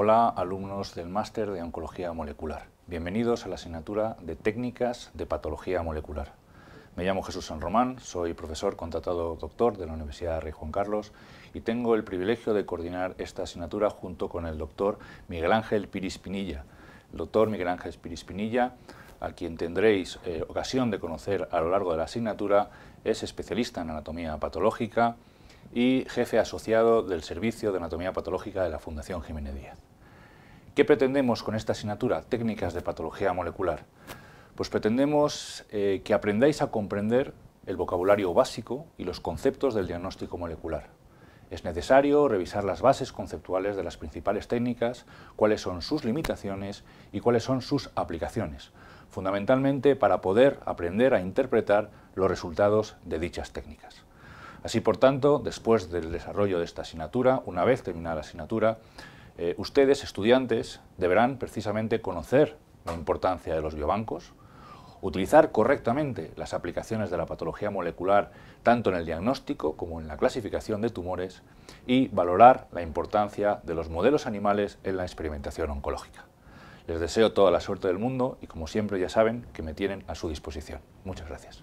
Hola, alumnos del Máster de Oncología Molecular. Bienvenidos a la asignatura de Técnicas de Patología Molecular. Me llamo Jesús San Román, soy profesor contratado doctor de la Universidad Rey Juan Carlos y tengo el privilegio de coordinar esta asignatura junto con el doctor Miguel Ángel Pirispinilla. El doctor Miguel Ángel Pirispinilla, a quien tendréis eh, ocasión de conocer a lo largo de la asignatura, es especialista en anatomía patológica, y jefe asociado del Servicio de Anatomía Patológica de la Fundación Jiménez Díaz. ¿Qué pretendemos con esta asignatura? Técnicas de patología molecular. Pues pretendemos eh, que aprendáis a comprender el vocabulario básico y los conceptos del diagnóstico molecular. Es necesario revisar las bases conceptuales de las principales técnicas, cuáles son sus limitaciones y cuáles son sus aplicaciones, fundamentalmente para poder aprender a interpretar los resultados de dichas técnicas. Así, por tanto, después del desarrollo de esta asignatura, una vez terminada la asignatura, eh, ustedes, estudiantes, deberán precisamente conocer la importancia de los biobancos, utilizar correctamente las aplicaciones de la patología molecular tanto en el diagnóstico como en la clasificación de tumores y valorar la importancia de los modelos animales en la experimentación oncológica. Les deseo toda la suerte del mundo y como siempre ya saben que me tienen a su disposición. Muchas gracias.